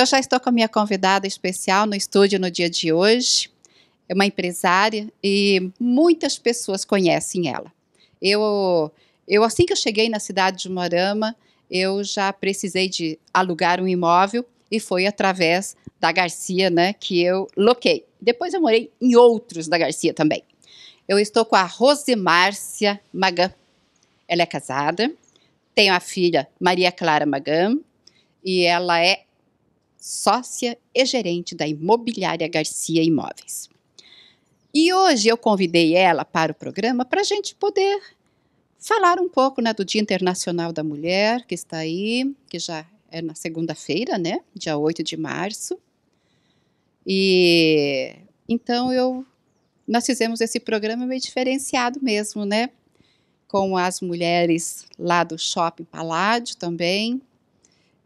Eu já estou com a minha convidada especial no estúdio no dia de hoje. É uma empresária e muitas pessoas conhecem ela. Eu, eu assim que eu cheguei na cidade de Morama, eu já precisei de alugar um imóvel e foi através da Garcia, né, que eu loquei. Depois eu morei em outros da Garcia também. Eu estou com a Rosemárcia Magan. Ela é casada, tem uma filha Maria Clara Magan e ela é sócia e gerente da imobiliária Garcia Imóveis. E hoje eu convidei ela para o programa para a gente poder falar um pouco né, do Dia Internacional da Mulher, que está aí, que já é na segunda-feira, né? Dia 8 de março. E então eu nós fizemos esse programa meio diferenciado mesmo, né? Com as mulheres lá do Shopping Paládio também.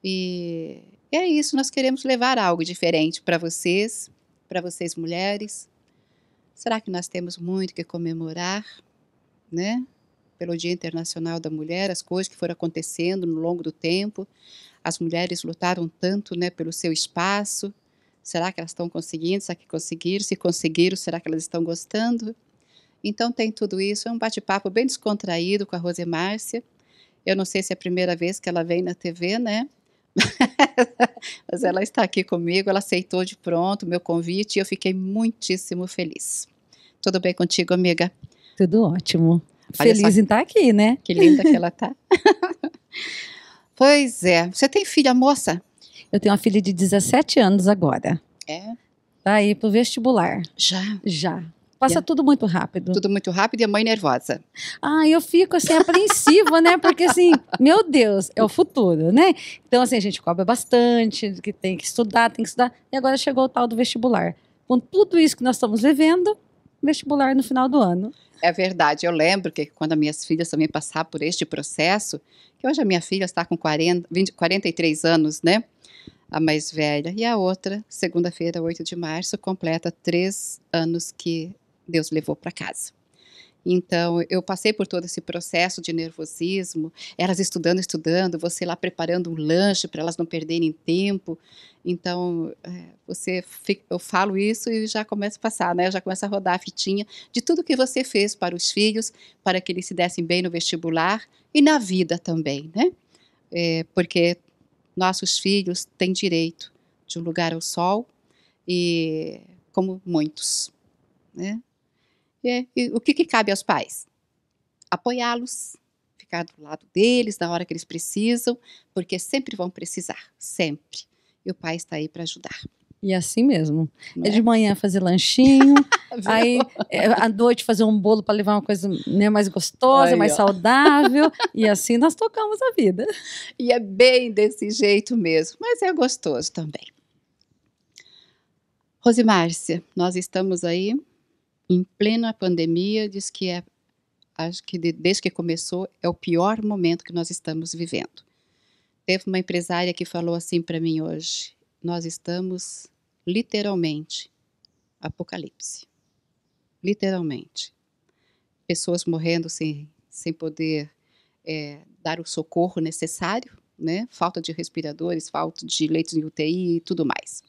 E e é isso, nós queremos levar algo diferente para vocês, para vocês mulheres. Será que nós temos muito que comemorar, né? Pelo Dia Internacional da Mulher, as coisas que foram acontecendo no longo do tempo, as mulheres lutaram tanto, né, pelo seu espaço. Será que elas estão conseguindo? Será que conseguiram? Se conseguiram, será que elas estão gostando? Então tem tudo isso. É um bate-papo bem descontraído com a Rose Márcia. Eu não sei se é a primeira vez que ela vem na TV, né? Mas ela está aqui comigo, ela aceitou de pronto o meu convite e eu fiquei muitíssimo feliz. Tudo bem contigo, amiga? Tudo ótimo. Olha feliz só, em estar tá aqui, né? Que linda que ela tá. pois é. Você tem filha moça? Eu tenho uma filha de 17 anos agora. É? Tá aí pro vestibular. Já? Já. Passa yeah. É. tudo muito rápido. Tudo muito rápido e a mãe nervosa. Ah, eu fico assim apreensiva, né? Porque assim, meu Deus, é o futuro, né? Então assim, a gente cobra bastante, que tem que estudar, tem que estudar. E agora chegou o tal do vestibular. Com tudo isso que nós estamos vivendo, vestibular no final do ano. É verdade. Eu lembro que quando as minhas filhas também passaram por este processo, que hoje a minha filha está com 40, 20, 43 anos, né? a mais velha, e a outra, segunda-feira, 8 de março, completa três anos que Deus levou para casa. Então, eu passei por todo esse processo de nervosismo, elas estudando, estudando, você lá preparando um lanche para elas não perderem tempo. Então, é, você fica, eu falo isso e já começa a passar, né? Já começa a rodar a fitinha de tudo que você fez para os filhos, para que eles se dessem bem no vestibular e na vida também, né? É, porque nossos filhos têm direito de um lugar ao sol e como muitos, né? É, o que, que cabe aos pais? Apoiá-los, ficar do lado deles na hora que eles precisam, porque sempre vão precisar, sempre. E o pai está aí para ajudar. E é assim mesmo. é né? de manhã fazer lanchinho, aí é, à noite fazer um bolo para levar uma coisa né, mais gostosa, mais saudável, e assim nós tocamos a vida. E é bem desse jeito mesmo, mas é gostoso também. Rosimárcia, nós estamos aí em plena pandemia, diz que é, acho que desde que começou, é o pior momento que nós estamos vivendo. Teve uma empresária que falou assim para mim hoje: nós estamos literalmente apocalipse. Literalmente. Pessoas morrendo sem, sem poder é, dar o socorro necessário, né? falta de respiradores, falta de leitos de UTI e tudo mais.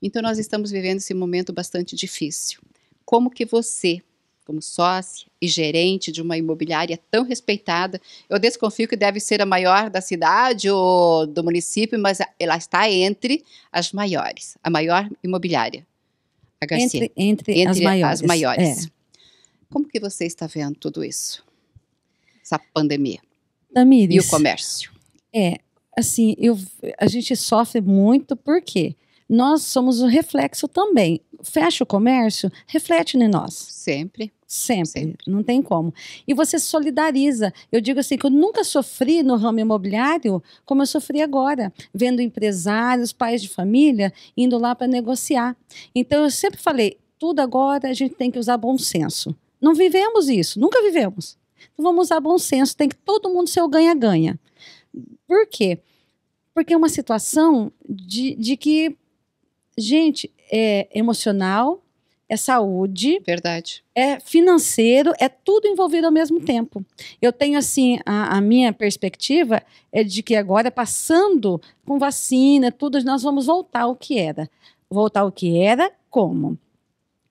Então, nós estamos vivendo esse momento bastante difícil como que você, como sócia e gerente de uma imobiliária tão respeitada, eu desconfio que deve ser a maior da cidade ou do município, mas ela está entre as maiores, a maior imobiliária, a Garcia. Entre, entre, entre as, as maiores. As maiores. É. Como que você está vendo tudo isso? Essa pandemia. Tamires, e o comércio. É, assim, eu, a gente sofre muito, por quê? nós somos o reflexo também. Fecha o comércio, reflete em nós. Sempre. Sempre. Sempre, não tem como. E você solidariza. Eu digo assim que eu nunca sofri no ramo imobiliário como eu sofri agora, vendo empresários, pais de família indo lá para negociar. Então eu sempre falei, tudo agora a gente tem que usar bom senso. Não vivemos isso, nunca vivemos. Então vamos usar bom senso, tem que todo mundo ser o ganha-ganha. Por quê? Porque é uma situação de, de que gente, é emocional, é saúde. Verdade. É financeiro, é tudo envolvido ao mesmo tempo. Eu tenho, assim, a, a, minha perspectiva é de que agora, passando com vacina, tudo, nós vamos voltar ao que era. Voltar ao que era, como?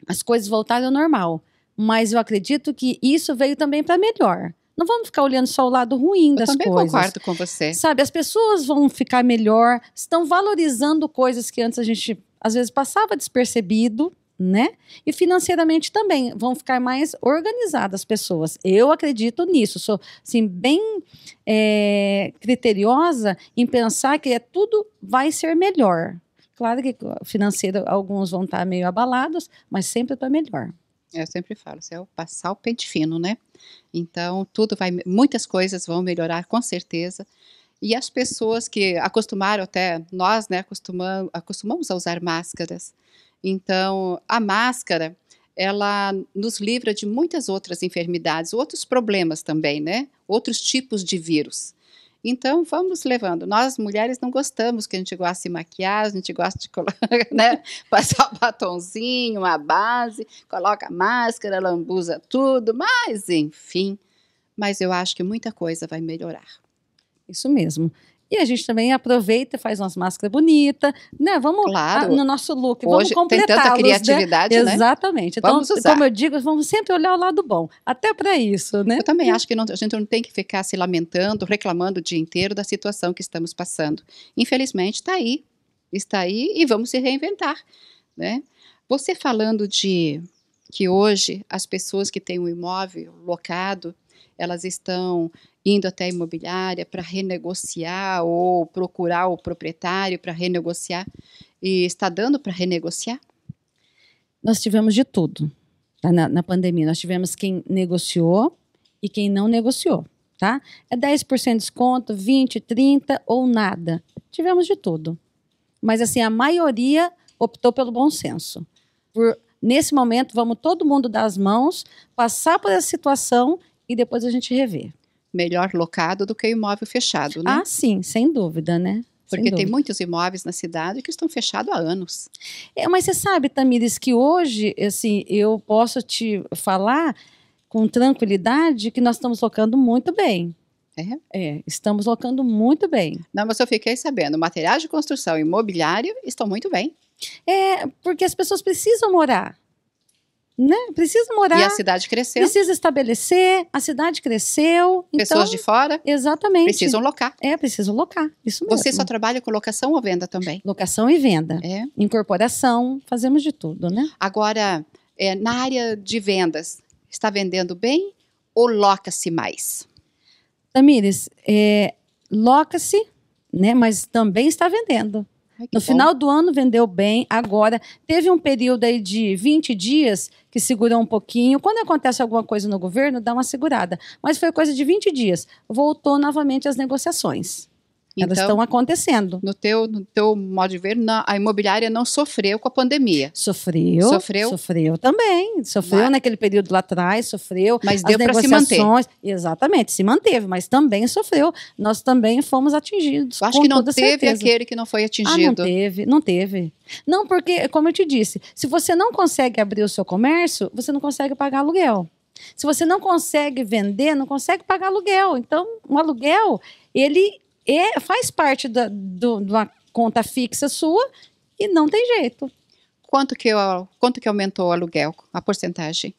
As coisas voltaram ao normal. Mas eu acredito que isso veio também para melhor. Não vamos ficar olhando só o lado ruim eu das também coisas. concordo com você. Sabe, as pessoas vão ficar melhor, estão valorizando coisas que antes a gente às vezes passava despercebido, né? E financeiramente também vão ficar mais organizadas as pessoas. Eu acredito nisso, sou assim, bem é, criteriosa em pensar que é, tudo vai ser melhor. Claro que financeiro alguns vão estar meio abalados, mas sempre está melhor. Eu sempre falo, isso é o passar o pente fino, né? Então, tudo vai, muitas coisas vão melhorar com certeza e as pessoas que acostumaram até, nós, né, acostumamos, acostumamos a usar máscaras. Então, a máscara, ela nos livra de muitas outras enfermidades, outros problemas também, né? Outros tipos de vírus. Então, vamos levando. Nós, mulheres, não gostamos que a gente goste de maquiagem, a gente gosta de né? passar batonzinho, uma base, coloca máscara, lambuza tudo, mas, enfim. Mas eu acho que muita coisa vai melhorar. Isso mesmo. E a gente também aproveita, faz umas máscaras bonitas, né? Vamos claro. a, ah, no nosso look, Hoje, vamos completar. Tem tanta né? criatividade, né? né? Exatamente. Então, vamos usar. como eu digo, vamos sempre olhar o lado bom, até para isso, né? Eu também acho que não, a gente não tem que ficar se lamentando, reclamando o dia inteiro da situação que estamos passando. Infelizmente, está aí, está aí e vamos se reinventar, né? Você falando de que hoje as pessoas que têm um imóvel locado, elas estão indo até a imobiliária para renegociar ou procurar o proprietário para renegociar. E está dando para renegociar? Nós tivemos de tudo tá? na, na pandemia. Nós tivemos quem negociou e quem não negociou. Tá? É 10% de desconto, 20%, 30% ou nada. Tivemos de tudo. Mas assim, a maioria optou pelo bom senso. Por, nesse momento, vamos todo mundo dar as mãos, passar por essa situação e depois a gente rever melhor locado do que o imóvel fechado, né? Ah, sim, sem dúvida, né? Porque tem muitos imóveis na cidade que estão fechados há anos. É, mas você sabe, Tamires, que hoje, assim, eu posso te falar com tranquilidade que nós estamos locando muito bem. É? é, estamos locando muito bem. Não, mas eu fiquei sabendo, materiais de construção e imobiliário estão muito bem. É, porque as pessoas precisam morar né? Precisa morar. E a cidade cresceu. Precisa estabelecer, a cidade cresceu. Então Pessoas então, de fora. Exatamente. Precisam locar. É, precisam locar. Isso mesmo. Você só trabalha com locação ou venda também? Locação e venda. É. Incorporação, fazemos de tudo, né? Agora, é, na área de vendas, está vendendo bem ou loca-se mais? Tamires, é, loca-se, né? Mas também está vendendo. Ai, no bom. final do ano vendeu bem, agora teve um período aí de 20 dias que segurou um pouquinho. Quando acontece alguma coisa no governo, dá uma segurada, mas foi coisa de 20 dias. Voltou novamente as negociações. Elas então, estão acontecendo. No teu, no teu modo de ver, a imobiliária não sofreu com a pandemia. Sofreu. Sofreu. Sofreu também. Sofreu mas, naquele período lá atrás, sofreu. Mas deu para se manter. Exatamente, se manteve, mas também sofreu. Nós também fomos atingidos. acho que não teve certeza. aquele que não foi atingido. Ah, não teve, não teve. Não, porque, como eu te disse, se você não consegue abrir o seu comércio, você não consegue pagar aluguel. Se você não consegue vender, não consegue pagar aluguel. Então, um aluguel, ele e faz parte da, do, de uma conta fixa sua e não tem jeito. Quanto que, eu, quanto que aumentou o aluguel, a porcentagem?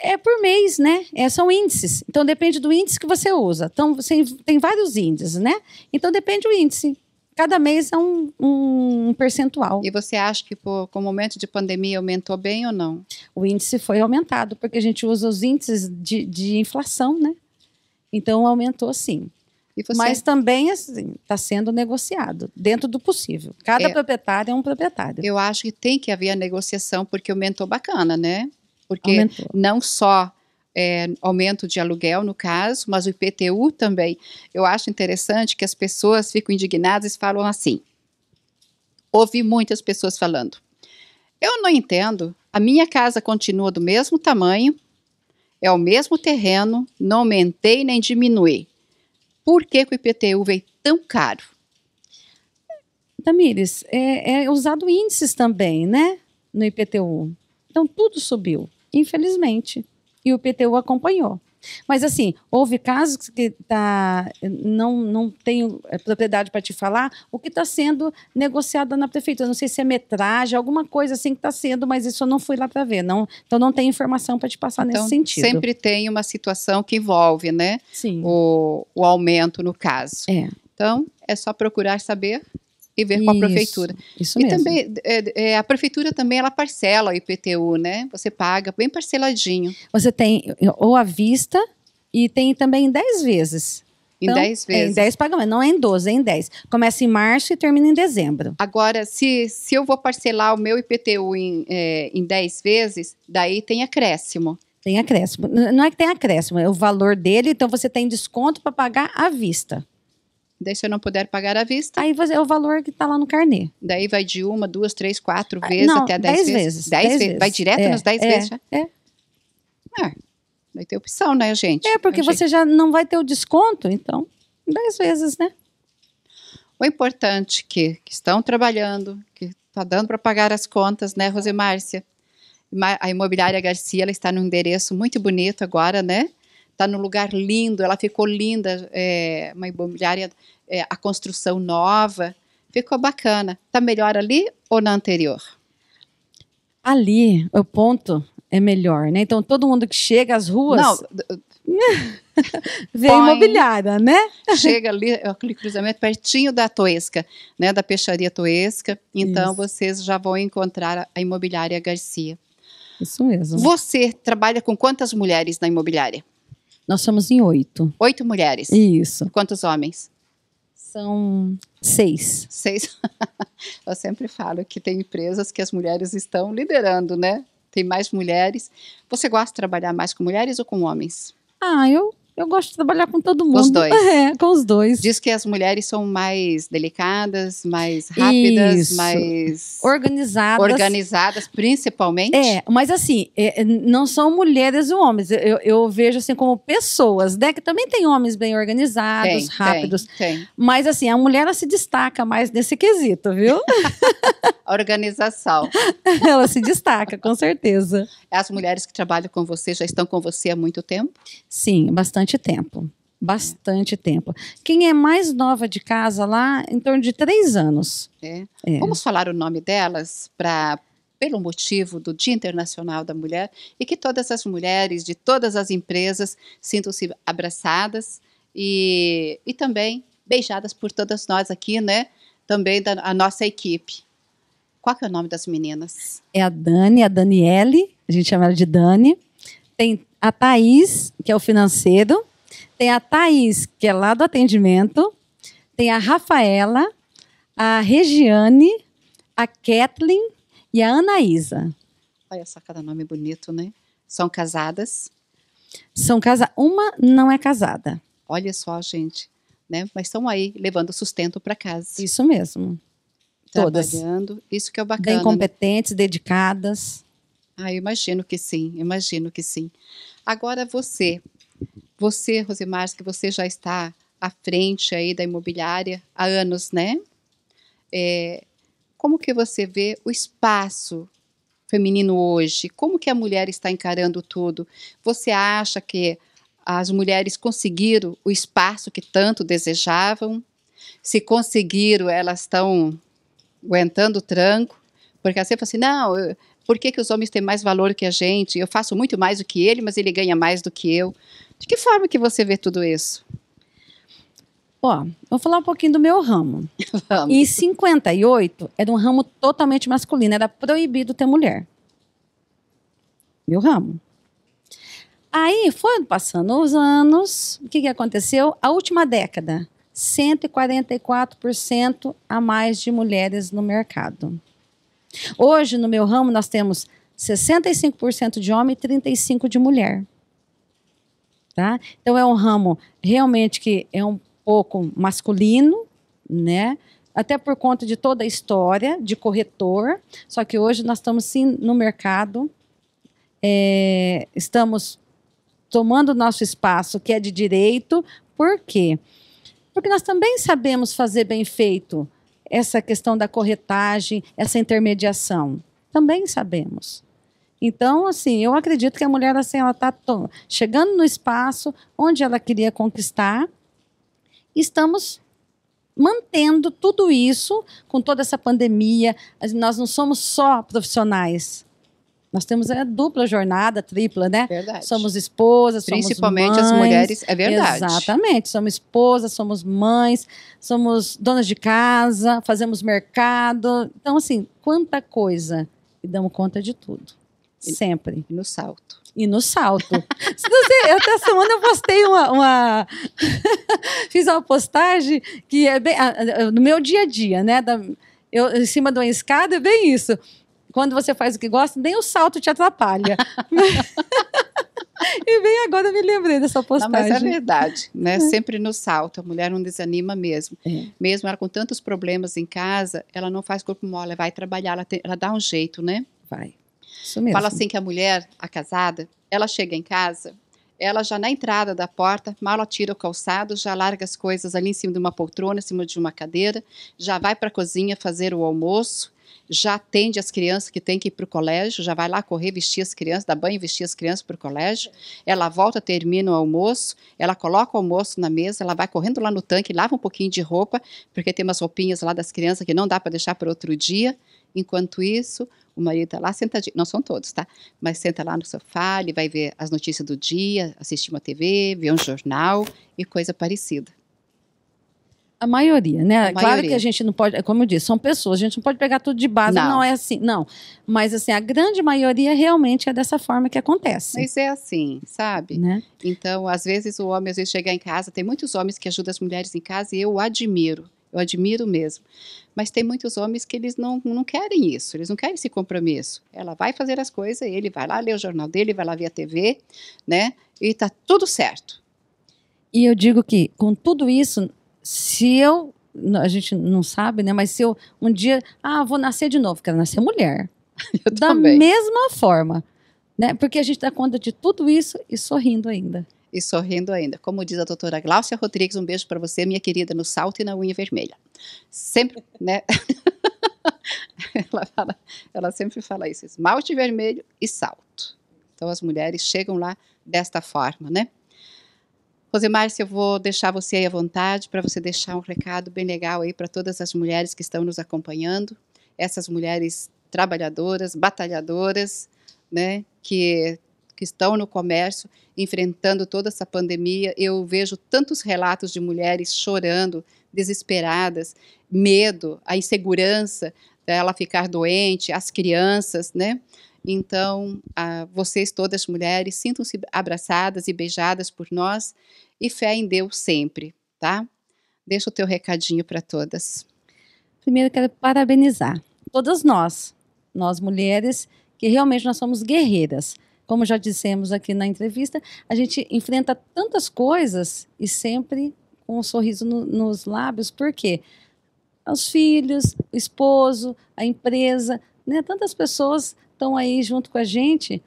É por mês, né? É, são índices. Então depende do índice que você usa. Então você tem vários índices, né? Então depende do índice. Cada mês é um, um percentual. E você acha que por, com o momento de pandemia aumentou bem ou não? O índice foi aumentado, porque a gente usa os índices de, de inflação, né? Então aumentou sim. Você... Mas também está assim, tá sendo negociado dentro do possível. Cada é, proprietário é um proprietário. Eu acho que tem que haver a negociação porque aumentou bacana, né? Porque aumentou. não só é, aumento de aluguel, no caso, mas o IPTU também. Eu acho interessante que as pessoas ficam indignadas e falam assim. Ouvi muitas pessoas falando. Eu não entendo. A minha casa continua do mesmo tamanho, é o mesmo terreno, não aumentei nem diminuí. Por que, que o IPTU veio tão caro? Tamires, é, é usado índices também, né? No IPTU. Então tudo subiu, infelizmente. E o IPTU acompanhou. Mas assim, houve casos que tá, não, não tenho eh, propriedade para te falar, o que está sendo negociado na prefeitura. Não sei se é metragem, alguma coisa assim que está sendo, mas isso eu não fui lá para ver. Não, então não tem informação para te passar então, nesse sentido. Sempre tem uma situação que envolve, né? Sim. O, o aumento no caso. É. Então, é só procurar saber e ver com a prefeitura. Isso e mesmo. também é, é, a prefeitura também ela parcela o IPTU, né? Você paga bem parceladinho. Você tem ou à vista e tem também em 10 vezes. Então, em 10 vezes. É em 10 pagamentos, não é em 12, é em 10. Começa em março e termina em dezembro. Agora, se, se eu vou parcelar o meu IPTU em, é, em 10 vezes, daí tem acréscimo. Tem acréscimo. Não é que tem acréscimo, é o valor dele, então você tem desconto para pagar à vista. Daí, se eu não puder pagar à vista. Aí você, é o valor que está lá no carnê. Daí vai de uma, duas, três, quatro ah, vezes não, até dez, dez vezes. vezes. Dez, dez vezes. Vai direto é, nos dez é, vezes já? É. é. vai ter opção, né, gente? É, porque você já não vai ter o desconto, então, dez vezes, né? O importante que, que estão trabalhando, que está dando para pagar as contas, né, Rosemárcia? A imobiliária Garcia ela está num endereço muito bonito agora, né? está num lugar lindo, ela ficou linda, é, uma imobiliária, é, a construção nova, ficou bacana. Está melhor ali ou na anterior? Ali, o ponto é melhor, né? Então todo mundo que chega às ruas. Não, Vem Põe, imobiliária, né? Chega ali, é aquele cruzamento pertinho da Toesca, né? Da peixaria Toesca. Então Isso. vocês já vão encontrar a imobiliária Garcia. Isso mesmo. Você trabalha com quantas mulheres na imobiliária? Nós somos em oito. Oito mulheres? Isso. Quantos homens? São seis. Seis. Eu sempre falo que tem empresas que as mulheres estão liderando, né? Tem mais mulheres. Você gosta de trabalhar mais com mulheres ou com homens? Ah, eu eu gosto de trabalhar com todo mundo. Com os dois. É, com os dois. Diz que as mulheres são mais delicadas, mais rápidas, Isso. mais. Organizadas. Organizadas, principalmente. É, mas assim, é, é não são mulheres e homens. Eu, eu, vejo assim como pessoas, né? Que também tem homens bem organizados, tem, rápidos. Tem, tem. Mas assim, a mulher ela se destaca mais nesse quesito, viu? Organização. ela se destaca, com certeza. As mulheres que trabalham com você já estão com você há muito tempo? Sim, bastante tempo. Bastante é. tempo. Quem é mais nova de casa lá, em torno de três anos. É. É. Vamos falar o nome delas para pelo motivo do Dia Internacional da Mulher e que todas as mulheres de todas as empresas sintam-se abraçadas e, e também beijadas por todas nós aqui, né? Também da a nossa equipe. Qual que é o nome das meninas? É a Dani, a Daniele, a gente chama ela de Dani. Tem a Thaís, que é o financeiro, tem a Thaís, que é lá do atendimento, tem a Rafaela, a Regiane, a Kathleen e a Anaísa. Olha só cada nome bonito, né? São casadas? São casadas. Uma não é casada. Olha só, gente. Né? Mas estão aí levando sustento para casa. Isso mesmo. Todas. Isso que é bacana. Bem né? competentes, né? dedicadas. Ah, imagino que sim, imagino que sim. Agora você, você, Rosimar, que você já está à frente aí da imobiliária há anos, né? É, como que você vê o espaço feminino hoje? Como que a mulher está encarando tudo? Você acha que as mulheres conseguiram o espaço que tanto desejavam? Se conseguiram, elas estão aguentando o tranco? Porque assim, eu falo assim, não, eu, por que, que os homens têm mais valor que a gente? Eu faço muito mais do que ele, mas ele ganha mais do que eu. De que forma que você vê tudo isso? Ó, vou falar um pouquinho do meu ramo. Vamos. Em 58, era um ramo totalmente masculino, era proibido ter mulher. Meu ramo. Aí foram passando os anos, o que, que aconteceu? A última década, 144% a mais de mulheres no mercado. Hoje, no meu ramo, nós temos 65% de homem e 35% de mulher. Tá? Então, é um ramo realmente que é um pouco masculino, né? Até por conta de toda a história de corretor. Só que hoje nós estamos sim no mercado, é, estamos tomando nosso espaço que é de direito. Por quê? Porque nós também sabemos fazer bem feito essa questão da corretagem, essa intermediação. Também sabemos. Então, assim, eu acredito que a mulher assim, ela está chegando no espaço onde ela queria conquistar. Estamos mantendo tudo isso com toda essa pandemia. Nós não somos só profissionais nós temos a é, dupla jornada, tripla, né? Verdade. Somos esposas, Principalmente somos mães, as mulheres, é verdade. Exatamente. Somos esposas, somos mães, somos donas de casa, fazemos mercado. Então, assim, quanta coisa. E damos conta de tudo. E, Sempre. E no salto. E no salto. Você, até semana eu postei uma. uma fiz uma postagem que é bem. no meu dia a dia, né? Da, eu, em cima de uma escada, é bem isso quando você faz o que gosta, nem o salto te atrapalha. e bem agora eu me lembrei dessa postagem. Não, mas é verdade, né? É. Sempre no salto, a mulher não desanima mesmo. É. Mesmo ela com tantos problemas em casa, ela não faz corpo mole, vai trabalhar, ela, tem, ela dá um jeito, né? Vai. Isso mesmo. Fala assim que a mulher, a casada, ela chega em casa, ela já na entrada da porta, mal atira tira o calçado, já larga as coisas ali em cima de uma poltrona, em cima de uma cadeira, já vai para a cozinha fazer o almoço, já atende as crianças que têm que ir para o colégio, já vai lá correr, vestir as crianças, dar banho, vestir as crianças para o colégio. Ela volta, termina o almoço, ela coloca o almoço na mesa, ela vai correndo lá no tanque, lava um pouquinho de roupa, porque tem umas roupinhas lá das crianças que não dá para deixar para outro dia. Enquanto isso, o marido está lá sentadinho, não são todos, tá? Mas senta lá no sofá, ele vai ver as notícias do dia, assistir uma TV, ver um jornal e coisa parecida. A maioria, né? A claro maioria. que a gente não pode, é como eu disse, são pessoas, a gente não pode pegar tudo de base, não, não é assim, não. Mas assim, a grande maioria realmente é dessa forma que acontece. Mas é assim, sabe? Né? Então, às vezes o homem às vezes chega em casa, tem muitos homens que ajudam as mulheres em casa e eu admiro. Eu admiro mesmo. Mas tem muitos homens que eles não, não querem isso, eles não querem esse compromisso. Ela vai fazer as coisas, ele vai lá ler o jornal dele, vai lá ver a TV, né? E tá tudo certo. E eu digo que com tudo isso, se eu. A gente não sabe, né? Mas se eu um dia. Ah, vou nascer de novo, quero nascer mulher. Eu da também. mesma forma. Né? Porque a gente dá conta de tudo isso e sorrindo ainda. E sorrindo ainda. Como diz a doutora Gláucia Rodrigues, um beijo para você, minha querida, no salto e na unha vermelha. Sempre, né? ela, fala, ela sempre fala isso: esmalte vermelho e salto. Então as mulheres chegam lá desta forma, né? Rosemar, se eu vou deixar você aí à vontade para você deixar um recado bem legal aí para todas as mulheres que estão nos acompanhando, essas mulheres trabalhadoras, batalhadoras, né, que, que estão no comércio enfrentando toda essa pandemia. Eu vejo tantos relatos de mulheres chorando, desesperadas, medo, a insegurança dela ficar doente, as crianças, né? Então, vocês todas mulheres, sintam-se abraçadas e beijadas por nós e fé em Deus sempre, tá? Deixa o teu recadinho para todas. Primeiro, quero parabenizar todas nós, nós mulheres, que realmente nós somos guerreiras. Como já dissemos aqui na entrevista, a gente enfrenta tantas coisas e sempre com um sorriso no, nos lábios, por quê? Os filhos, o esposo, a empresa, né? Tantas pessoas estão aí junto com a gente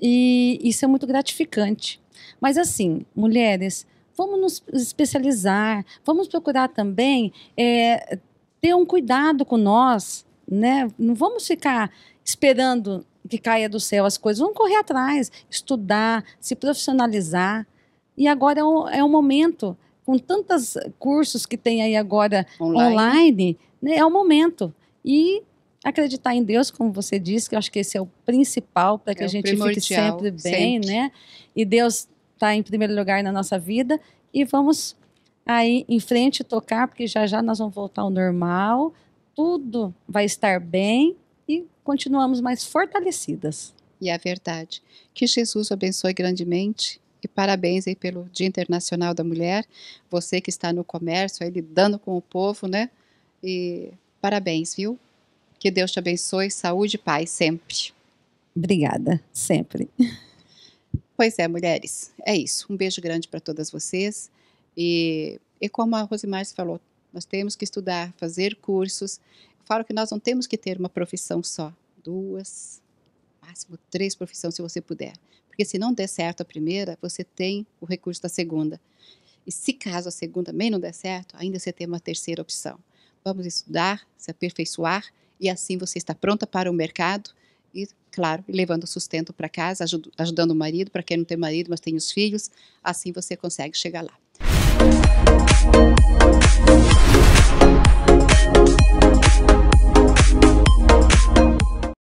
e isso é muito gratificante. Mas assim, mulheres, vamos nos especializar, vamos procurar também é, ter um cuidado com nós, né? Não vamos ficar esperando que caia do céu as coisas, vamos correr atrás, estudar, se profissionalizar. E agora é o, é o momento, com tantos cursos que tem aí agora online, online né? é o momento. E acreditar em Deus, como você disse, que eu acho que esse é o principal para que é a gente fique sempre bem, sempre. né? E Deus está em primeiro lugar na nossa vida e vamos aí em frente tocar, porque já já nós vamos voltar ao normal, tudo vai estar bem e continuamos mais fortalecidas. E a é verdade. Que Jesus abençoe grandemente. E parabéns aí pelo Dia Internacional da Mulher. Você que está no comércio aí lidando com o povo, né? E parabéns, viu? Que Deus te abençoe, saúde e paz sempre. Obrigada, sempre. Pois é, mulheres, é isso. Um beijo grande para todas vocês. E, e como a Rosimar falou, nós temos que estudar, fazer cursos. Eu falo que nós não temos que ter uma profissão só. Duas, máximo três profissões, se você puder. Porque se não der certo a primeira, você tem o recurso da segunda. E se caso a segunda também não der certo, ainda você tem uma terceira opção. Vamos estudar, se aperfeiçoar e assim você está pronta para o mercado e, claro, levando sustento para casa, ajudando o marido, para quem não tem marido, mas tem os filhos, assim você consegue chegar lá.